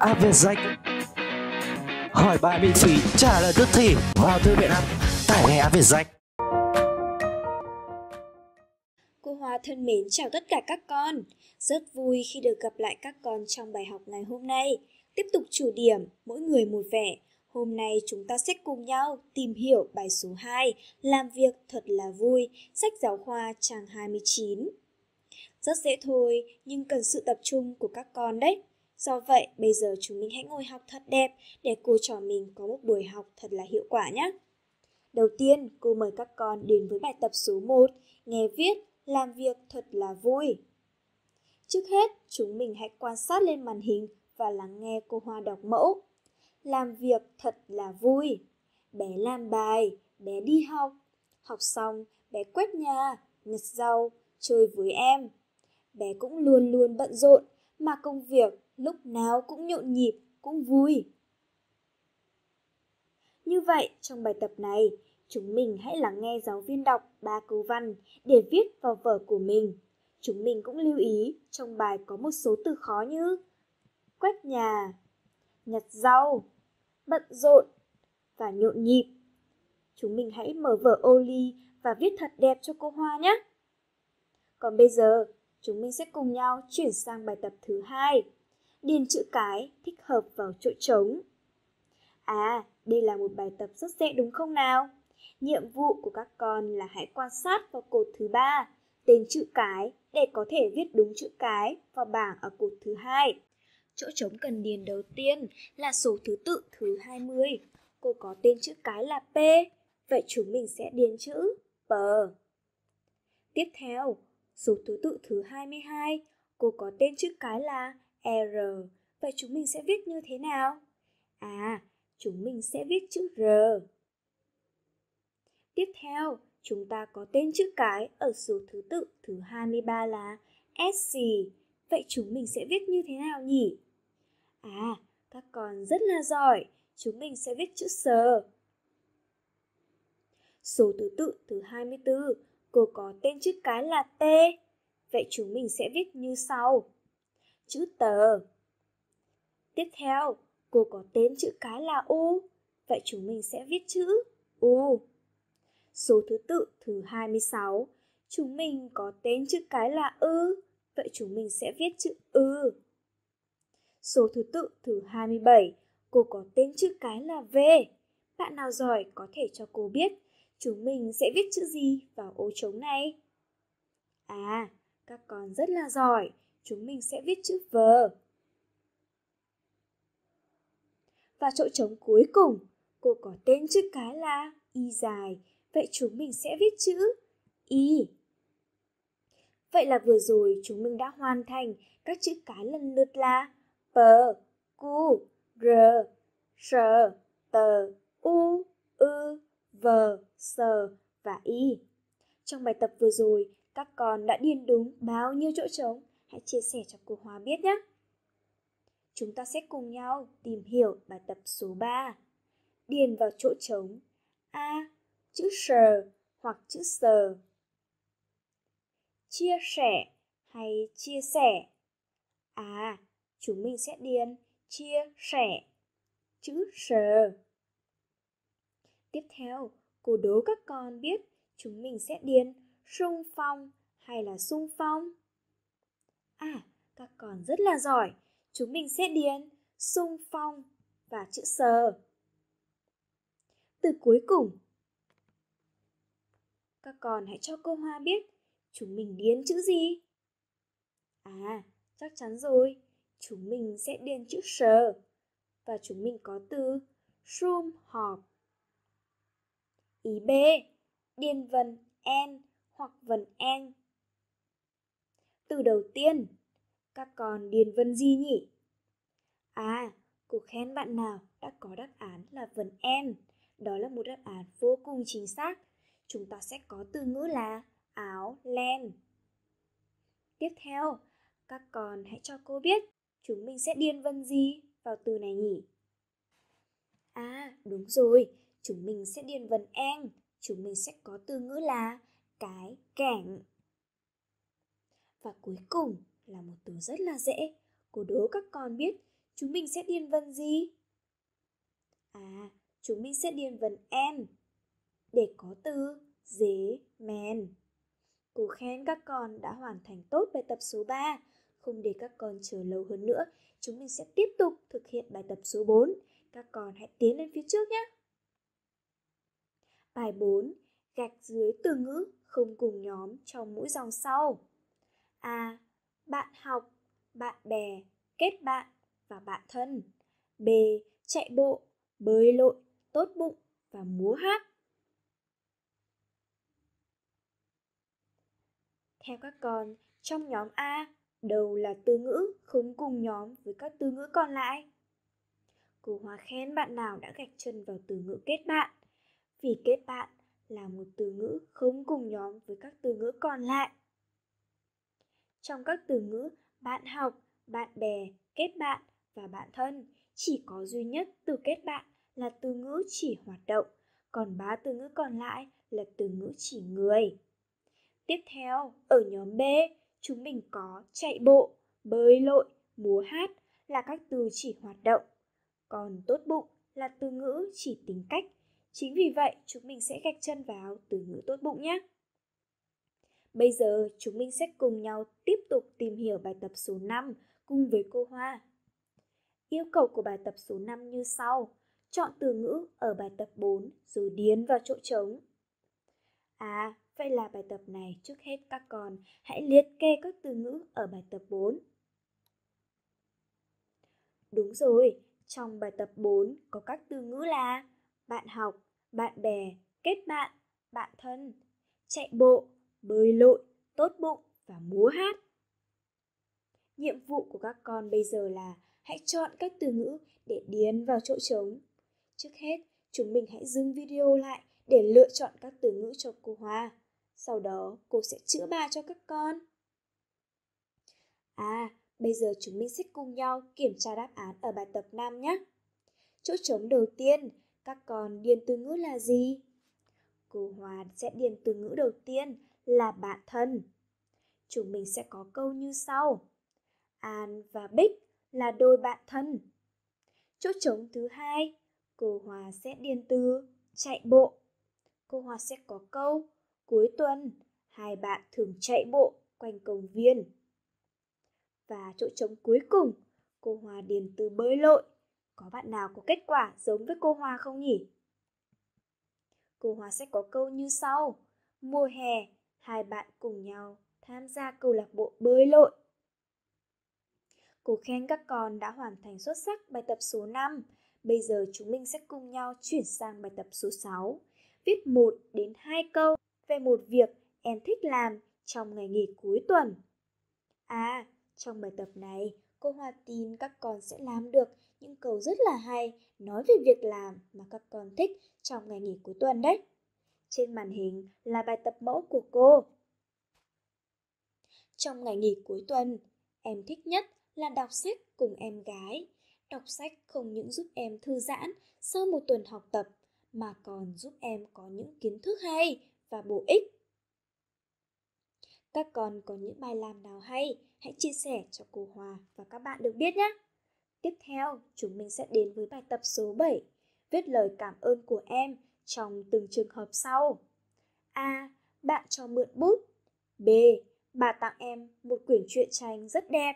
app Việt Danh Hỏi bài miễn phí, trả lời tức thì vào thư viện app, tải ngay app Việt Danh Cô Hoa thân mến chào tất cả các con Rất vui khi được gặp lại các con trong bài học ngày hôm nay Tiếp tục chủ điểm, mỗi người một vẻ Hôm nay chúng ta sẽ cùng nhau tìm hiểu bài số 2 Làm việc thật là vui, sách giáo khoa trang 29 rất dễ thôi nhưng cần sự tập trung của các con đấy Do vậy, bây giờ chúng mình hãy ngồi học thật đẹp để cô trò mình có một buổi học thật là hiệu quả nhé. Đầu tiên, cô mời các con đến với bài tập số 1, nghe viết, làm việc thật là vui. Trước hết, chúng mình hãy quan sát lên màn hình và lắng nghe cô Hoa đọc mẫu. Làm việc thật là vui. Bé làm bài, bé đi học. Học xong, bé quét nhà, nhặt rau, chơi với em. Bé cũng luôn luôn bận rộn, mà công việc lúc nào cũng nhộn nhịp, cũng vui. Như vậy, trong bài tập này, chúng mình hãy lắng nghe giáo viên đọc ba câu văn để viết vào vở của mình. Chúng mình cũng lưu ý trong bài có một số từ khó như quét nhà, nhặt rau, bận rộn và nhộn nhịp. Chúng mình hãy mở vở ô ly và viết thật đẹp cho cô Hoa nhé. Còn bây giờ, chúng mình sẽ cùng nhau chuyển sang bài tập thứ hai điền chữ cái thích hợp vào chỗ trống. À, đây là một bài tập rất dễ đúng không nào? Nhiệm vụ của các con là hãy quan sát vào cột thứ ba tên chữ cái để có thể viết đúng chữ cái vào bảng ở cột thứ hai. Chỗ trống cần điền đầu tiên là số thứ tự thứ 20. Cô có tên chữ cái là P, vậy chúng mình sẽ điền chữ P. Tiếp theo, số thứ tự thứ 22, cô có tên chữ cái là R. Vậy chúng mình sẽ viết như thế nào? À, chúng mình sẽ viết chữ R. Tiếp theo, chúng ta có tên chữ cái ở số thứ tự thứ 23 là sc Vậy chúng mình sẽ viết như thế nào nhỉ? À, các con rất là giỏi. Chúng mình sẽ viết chữ sờ. Số thứ tự thứ 24, cô có tên chữ cái là T. Vậy chúng mình sẽ viết như sau chữ tờ. Tiếp theo, cô có tên chữ cái là U, vậy chúng mình sẽ viết chữ U. Số thứ tự thứ 26, chúng mình có tên chữ cái là Ư, vậy chúng mình sẽ viết chữ Ư. Số thứ tự thứ 27, cô có tên chữ cái là V. Bạn nào giỏi có thể cho cô biết chúng mình sẽ viết chữ gì vào ô trống này? À, các con rất là giỏi, chúng mình sẽ viết chữ V. Và chỗ trống cuối cùng, cô có tên chữ cái là Y dài, vậy chúng mình sẽ viết chữ Y. Vậy là vừa rồi chúng mình đã hoàn thành các chữ cái lần lượt là P, Q, R, S, T, U, Ư, V, S và Y. Trong bài tập vừa rồi, các con đã điền đúng bao nhiêu chỗ trống hãy chia sẻ cho cô Hoa biết nhé. Chúng ta sẽ cùng nhau tìm hiểu bài tập số 3. Điền vào chỗ trống A, chữ sờ hoặc chữ sờ. Chia sẻ hay chia sẻ. À, chúng mình sẽ điền chia sẻ chữ sờ. Tiếp theo, cô đố các con biết chúng mình sẽ điền sung phong hay là sung phong. À, các con rất là giỏi. Chúng mình sẽ điền sung phong và chữ sờ. Từ cuối cùng, các con hãy cho cô Hoa biết chúng mình điền chữ gì. À, chắc chắn rồi. Chúng mình sẽ điền chữ sờ và chúng mình có từ sum họp. Ý B, điền vần en hoặc vần en từ đầu tiên. Các con điền vân gì nhỉ? À, cô khen bạn nào đã có đáp án là vần em. Đó là một đáp án vô cùng chính xác. Chúng ta sẽ có từ ngữ là áo len. Tiếp theo, các con hãy cho cô biết chúng mình sẽ điền vân gì vào từ này nhỉ? À, đúng rồi, chúng mình sẽ điền vần en. Chúng mình sẽ có từ ngữ là cái kẻng và cuối cùng là một từ rất là dễ cô đố các con biết chúng mình sẽ điền vần gì à chúng mình sẽ điền vần em để có từ dế men cô khen các con đã hoàn thành tốt bài tập số 3 không để các con chờ lâu hơn nữa chúng mình sẽ tiếp tục thực hiện bài tập số 4 các con hãy tiến lên phía trước nhé bài 4 gạch dưới từ ngữ không cùng nhóm trong mỗi dòng sau A. Bạn học, bạn bè, kết bạn và bạn thân. B. Chạy bộ, bơi lội, tốt bụng và múa hát. Theo các con, trong nhóm A, đầu là từ ngữ không cùng nhóm với các từ ngữ còn lại. Cô hoa khen bạn nào đã gạch chân vào từ ngữ kết bạn, vì kết bạn là một từ ngữ không cùng nhóm với các từ ngữ còn lại trong các từ ngữ bạn học, bạn bè, kết bạn và bạn thân. Chỉ có duy nhất từ kết bạn là từ ngữ chỉ hoạt động, còn ba từ ngữ còn lại là từ ngữ chỉ người. Tiếp theo, ở nhóm B, chúng mình có chạy bộ, bơi lội, múa hát là các từ chỉ hoạt động. Còn tốt bụng là từ ngữ chỉ tính cách. Chính vì vậy, chúng mình sẽ gạch chân vào từ ngữ tốt bụng nhé. Bây giờ chúng mình sẽ cùng nhau tiếp tục tìm hiểu bài tập số 5 cùng với cô Hoa. Yêu cầu của bài tập số 5 như sau. Chọn từ ngữ ở bài tập 4 rồi điến vào chỗ trống. À, vậy là bài tập này trước hết các con hãy liệt kê các từ ngữ ở bài tập 4. Đúng rồi, trong bài tập 4 có các từ ngữ là bạn học, bạn bè, kết bạn, bạn thân, chạy bộ, bơi lội, tốt bụng và múa hát. Nhiệm vụ của các con bây giờ là hãy chọn các từ ngữ để điền vào chỗ trống. Trước hết, chúng mình hãy dừng video lại để lựa chọn các từ ngữ cho cô Hoa. Sau đó, cô sẽ chữa bài cho các con. À, bây giờ chúng mình sẽ cùng nhau kiểm tra đáp án ở bài tập 5 nhé. Chỗ trống đầu tiên, các con điền từ ngữ là gì? Cô Hoa sẽ điền từ ngữ đầu tiên là bạn thân. Chúng mình sẽ có câu như sau. An và Bích là đôi bạn thân. Chỗ trống thứ hai, cô Hòa sẽ điền từ chạy bộ. Cô Hòa sẽ có câu cuối tuần hai bạn thường chạy bộ quanh công viên. Và chỗ trống cuối cùng, cô Hòa điền từ bơi lội. Có bạn nào có kết quả giống với cô Hòa không nhỉ? Cô Hòa sẽ có câu như sau. Mùa hè hai bạn cùng nhau tham gia câu lạc bộ bơi lội. Cô khen các con đã hoàn thành xuất sắc bài tập số 5. Bây giờ chúng mình sẽ cùng nhau chuyển sang bài tập số 6. Viết 1 đến 2 câu về một việc em thích làm trong ngày nghỉ cuối tuần. À, trong bài tập này, cô Hoa tin các con sẽ làm được những câu rất là hay nói về việc làm mà các con thích trong ngày nghỉ cuối tuần đấy. Trên màn hình là bài tập mẫu của cô. Trong ngày nghỉ cuối tuần, em thích nhất là đọc sách cùng em gái. Đọc sách không những giúp em thư giãn sau một tuần học tập mà còn giúp em có những kiến thức hay và bổ ích. Các con có những bài làm nào hay, hãy chia sẻ cho cô Hòa và các bạn được biết nhé. Tiếp theo, chúng mình sẽ đến với bài tập số 7, viết lời cảm ơn của em trong từng trường hợp sau. A. Bạn cho mượn bút. B. Bà tặng em một quyển truyện tranh rất đẹp.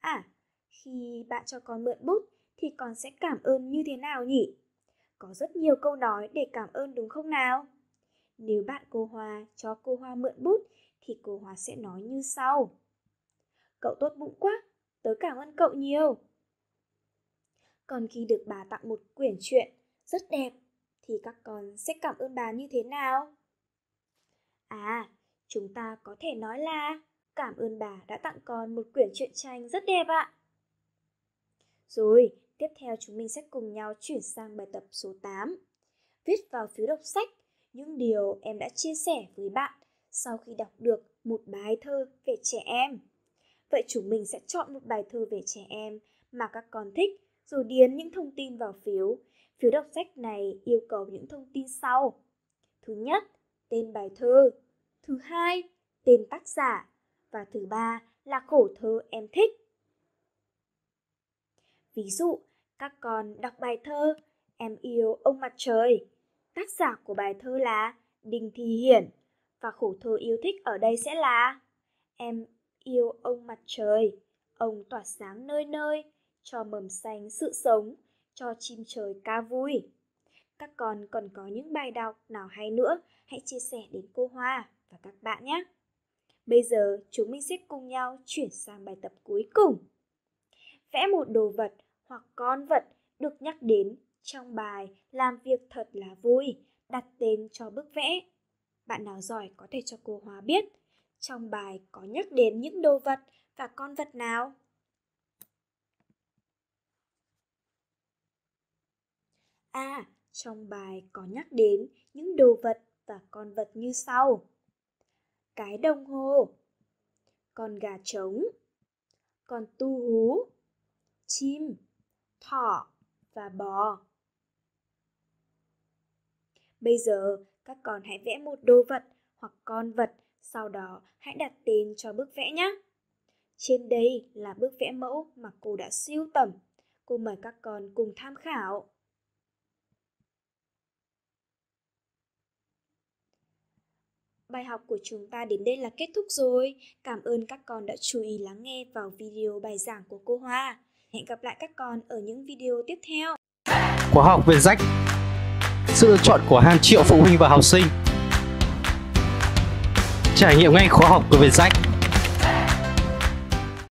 À, khi bạn cho con mượn bút thì con sẽ cảm ơn như thế nào nhỉ? Có rất nhiều câu nói để cảm ơn đúng không nào? Nếu bạn cô Hoa cho cô Hoa mượn bút thì cô Hoa sẽ nói như sau. Cậu tốt bụng quá, tớ cảm ơn cậu nhiều. Còn khi được bà tặng một quyển truyện rất đẹp thì các con sẽ cảm ơn bà như thế nào? À, chúng ta có thể nói là cảm ơn bà đã tặng con một quyển truyện tranh rất đẹp ạ. Rồi, tiếp theo chúng mình sẽ cùng nhau chuyển sang bài tập số 8. Viết vào phiếu đọc sách những điều em đã chia sẻ với bạn sau khi đọc được một bài thơ về trẻ em. Vậy chúng mình sẽ chọn một bài thơ về trẻ em mà các con thích rồi điền những thông tin vào phiếu Phiếu đọc sách này yêu cầu những thông tin sau. Thứ nhất, tên bài thơ. Thứ hai, tên tác giả. Và thứ ba là khổ thơ em thích. Ví dụ, các con đọc bài thơ Em yêu ông mặt trời. Tác giả của bài thơ là Đình Thi Hiển và khổ thơ yêu thích ở đây sẽ là Em yêu ông mặt trời, ông tỏa sáng nơi nơi, cho mầm xanh sự sống, cho chim trời ca vui. Các con còn có những bài đọc nào hay nữa, hãy chia sẻ đến cô Hoa và các bạn nhé. Bây giờ chúng mình sẽ cùng nhau chuyển sang bài tập cuối cùng. Vẽ một đồ vật hoặc con vật được nhắc đến trong bài Làm việc thật là vui, đặt tên cho bức vẽ. Bạn nào giỏi có thể cho cô Hoa biết trong bài có nhắc đến những đồ vật và con vật nào? À, trong bài có nhắc đến những đồ vật và con vật như sau. Cái đồng hồ, con gà trống, con tu hú, chim, thỏ và bò. Bây giờ, các con hãy vẽ một đồ vật hoặc con vật, sau đó hãy đặt tên cho bức vẽ nhé. Trên đây là bức vẽ mẫu mà cô đã siêu tầm. Cô mời các con cùng tham khảo. Bài học của chúng ta đến đây là kết thúc rồi. Cảm ơn các con đã chú ý lắng nghe vào video bài giảng của cô Hoa. Hẹn gặp lại các con ở những video tiếp theo. Khóa học về rách Sự lựa chọn của hàng triệu phụ huynh và học sinh Trải nghiệm ngay khóa học của Việt Rách